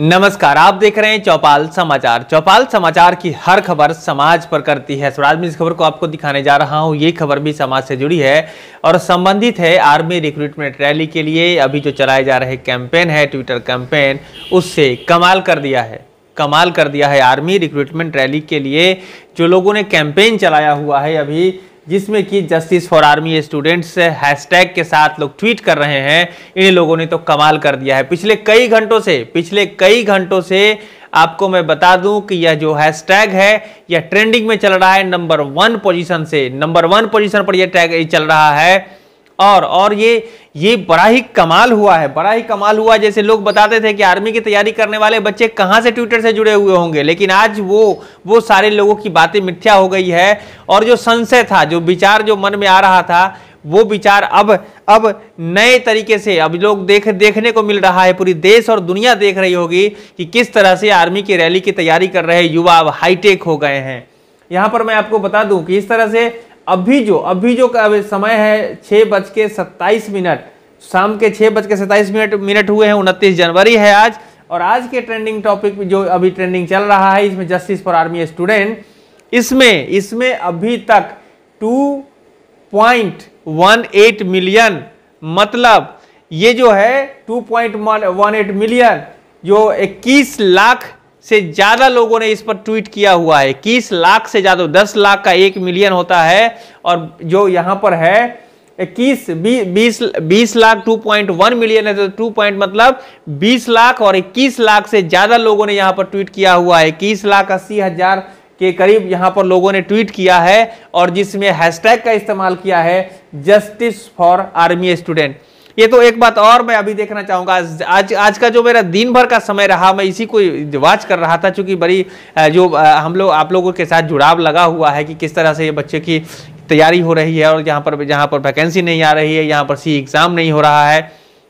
नमस्कार आप देख रहे हैं चौपाल समाचार चौपाल समाचार की हर खबर समाज पर करती है स्वराज में इस खबर को आपको दिखाने जा रहा हूं ये खबर भी समाज से जुड़ी है और संबंधित है आर्मी रिक्रूटमेंट रैली के लिए अभी जो चलाए जा रहे कैंपेन है ट्विटर कैंपेन उससे कमाल कर दिया है कमाल कर दिया है आर्मी रिक्रूटमेंट रैली के लिए जो लोगों ने कैंपेन चलाया हुआ है अभी जिसमें कि justice for army students hashtag के साथ लोग ट्वीट कर रहे हैं इन लोगों ने तो कमाल कर दिया है पिछले कई घंटों से पिछले कई घंटों से आपको मैं बता दूं कि यह जो हैशटैग है यह ट्रेंडिंग में चल रहा है नंबर वन पोजीशन से नंबर वन पोजीशन पर यह टैग चल रहा है और और ये ये बड़ा ही कमाल हुआ है बड़ा ही कमाल हुआ जैसे लोग बताते थे कि आर्मी की तैयारी करने वाले बच्चे कहाँ से ट्विटर से जुड़े हुए होंगे लेकिन आज वो वो सारे लोगों की बातें मिथ्या हो गई है और जो संशय था जो विचार जो मन में आ रहा था वो विचार अब अब नए तरीके से अब लोग देख देखने को मिल रहा है पूरी देश और दुनिया देख रही होगी कि किस तरह से आर्मी की रैली की तैयारी कर रहे युवा अब हाईटेक हो गए हैं यहाँ पर मैं आपको बता दूं कि इस तरह से अभी जो अभी जो समय है छः बज के सत्ताईस मिनट शाम के छः बज के सत्ताईस मिनट मिनट हुए हैं उनतीस जनवरी है आज और आज के ट्रेंडिंग टॉपिक जो अभी ट्रेंडिंग चल रहा है इसमें जस्टिस फॉर आर्मी स्टूडेंट इसमें इसमें अभी तक 2.18 मिलियन मतलब ये जो है 2.18 मिलियन जो 21 लाख से ज़्यादा लोगों ने इस पर ट्वीट किया हुआ है इक्कीस लाख से ज़्यादा दस लाख का एक मिलियन होता है और जो यहाँ पर है इक्कीस बीस बीस lakh two point one million है तो टू पॉइंट मतलब बीस लाख और इक्कीस लाख से ज़्यादा लोगों ने यहाँ पर ट्वीट किया हुआ है इक्कीस लाख अस्सी हज़ार के करीब यहाँ पर लोगों ने ट्वीट किया है और जिसमें हैशटैग का इस्तेमाल किया है जस्टिस फॉर आर्मी स्टूडेंट ये तो एक बात और मैं अभी देखना चाहूँगा आज आज का जो मेरा दिन भर का समय रहा मैं इसी को वाच कर रहा था चूंकि बड़ी जो हम लोग आप लोगों के साथ जुड़ाव लगा हुआ है कि किस तरह से ये बच्चे की तैयारी हो रही है और यहाँ पर जहाँ पर वैकेंसी नहीं आ रही है यहाँ पर सी एग्ज़ाम नहीं हो रहा है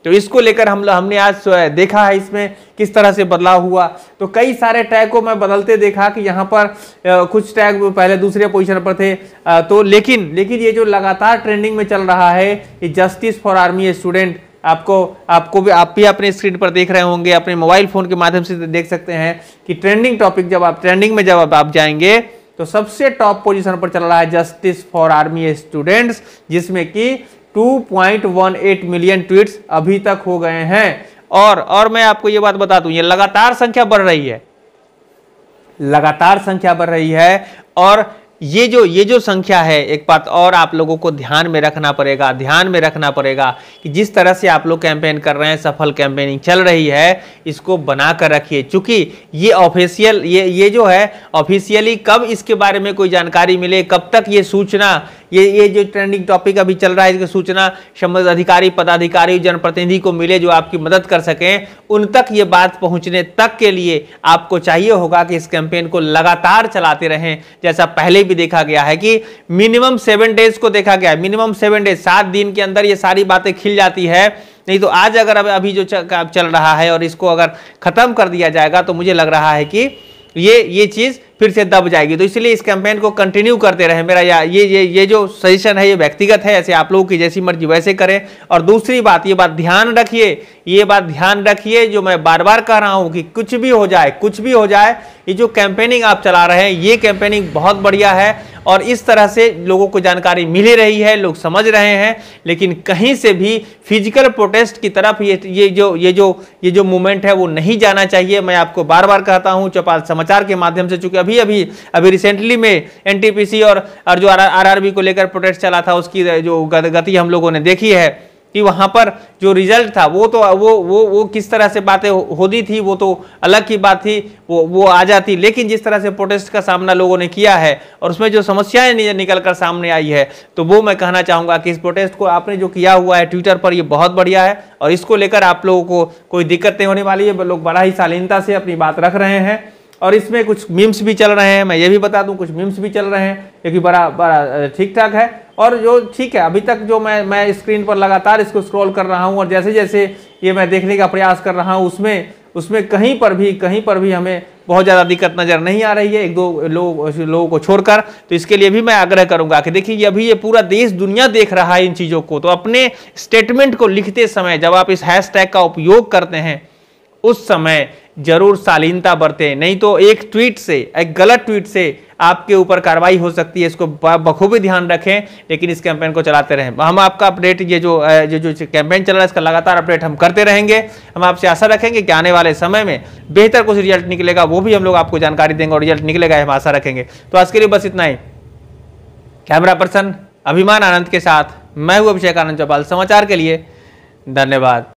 तो इसको लेकर हम हमने आज देखा है इसमें किस तरह से बदलाव हुआ तो कई सारे टैग को मैं बदलते देखा कि यहाँ पर कुछ टैग पहले दूसरे पोजीशन पर थे तो लेकिन लेकिन ये जो लगातार ट्रेंडिंग में चल रहा है ये जस्टिस फॉर आर्मी स्टूडेंट आपको आपको भी आप भी अपने स्क्रीन पर देख रहे होंगे अपने मोबाइल फ़ोन के माध्यम से देख सकते हैं कि ट्रेंडिंग टॉपिक जब आप ट्रेंडिंग में जब आप, आप जाएंगे तो सबसे टॉप पोजीशन पर चल रहा है जस्टिस फॉर आर्मी स्टूडेंट्स जिसमें कि 2.18 मिलियन ट्वीट्स अभी तक हो गए हैं और और मैं आपको ये बात बता दूं ये लगातार संख्या बढ़ रही है लगातार संख्या बढ़ रही है और ये जो ये जो संख्या है एक बात और आप लोगों को ध्यान में रखना पड़ेगा ध्यान में रखना पड़ेगा कि जिस तरह से आप लोग कैंपेन कर रहे हैं सफल कैंपेनिंग चल रही है इसको बना कर रखिए क्योंकि ये ऑफिशियल ये ये जो है ऑफिशियली कब इसके बारे में कोई जानकारी मिले कब तक ये सूचना ये ये जो ट्रेंडिंग टॉपिक अभी चल रहा है इसकी सूचना संबंधित अधिकारी पदाधिकारी जनप्रतिनिधि को मिले जो आपकी मदद कर सकें उन तक ये बात पहुंचने तक के लिए आपको चाहिए होगा कि इस कैंपेन को लगातार चलाते रहें जैसा पहले भी देखा गया है कि मिनिमम सेवन डेज को देखा गया है मिनिमम सेवन डेज सात दिन के अंदर ये सारी बातें खिल जाती है नहीं तो आज अगर अभी जो चल रहा है और इसको अगर ख़त्म कर दिया जाएगा तो मुझे लग रहा है कि ये ये चीज़ फिर से दब जाएगी तो इसलिए इस कैंपेन को कंटिन्यू करते रहें मेरा या ये ये ये जो सजेशन है ये व्यक्तिगत है ऐसे आप लोगों की जैसी मर्जी वैसे करें और दूसरी बात ये बात ध्यान रखिए ये बात ध्यान रखिए जो मैं बार बार कह रहा हूँ कि कुछ भी हो जाए कुछ भी हो जाए ये जो कैंपेनिंग आप चला रहे हैं ये कैंपेनिंग बहुत बढ़िया है और इस तरह से लोगों को जानकारी मिल रही है लोग समझ रहे हैं लेकिन कहीं से भी फिजिकल प्रोटेस्ट की तरफ ये ये जो ये जो ये जो मूवमेंट है वो नहीं जाना चाहिए मैं आपको बार बार कहता हूँ चौपाल समाचार के माध्यम से चूंकि अभी अभी अभी रिसेंटली में एन और, और जो आर को लेकर प्रोटेस्ट चला था उसकी जो गति हम लोगों ने देखी है कि वहाँ पर जो रिजल्ट था वो तो वो वो वो किस तरह से बातें होती थी वो तो अलग की बात थी वो वो आ जाती लेकिन जिस तरह से प्रोटेस्ट का सामना लोगों ने किया है और उसमें जो समस्याएं निकल कर सामने आई है तो वो मैं कहना चाहूँगा कि इस प्रोटेस्ट को आपने जो किया हुआ है ट्विटर पर ये बहुत बढ़िया है और इसको लेकर आप लोगों को कोई दिक्कत नहीं होने वाली है लोग बड़ा ही शालीनता से अपनी बात रख रहे हैं और इसमें कुछ मीम्स भी चल रहे हैं मैं ये भी बता दूं कुछ मीम्स भी चल रहे हैं क्योंकि बड़ा बड़ा ठीक ठाक है और जो ठीक है अभी तक जो मैं मैं स्क्रीन पर लगातार इसको स्क्रॉल कर रहा हूँ और जैसे जैसे ये मैं देखने का प्रयास कर रहा हूँ उसमें उसमें कहीं पर भी कहीं पर भी हमें बहुत ज़्यादा दिक्कत नज़र नहीं आ रही है एक दो लोग लोगों को छोड़कर तो इसके लिए भी मैं आग्रह करूंगा कि देखिए ये अभी ये पूरा देश दुनिया देख रहा है इन चीज़ों को तो अपने स्टेटमेंट को लिखते समय जब आप इस हैशटैग का उपयोग करते हैं उस समय जरूर शालीनता बरतें नहीं तो एक ट्वीट से एक गलत ट्वीट से आपके ऊपर कार्रवाई हो सकती है इसको बखूबी ध्यान रखें लेकिन इस कैंपेन को चलाते रहें हम आपका अपडेट ये जो ये जो कैंपेन चल रहा है इसका लगातार अपडेट हम करते रहेंगे हम आपसे आशा रखेंगे कि आने वाले समय में बेहतर कुछ रिजल्ट निकलेगा वो भी हम लोग आपको जानकारी देंगे और रिजल्ट निकलेगा हम आशा रखेंगे तो आज के लिए बस इतना ही कैमरा पर्सन अभिमान आनंद के साथ मैं हूँ अभिषेक आनंद चौपाल समाचार के लिए धन्यवाद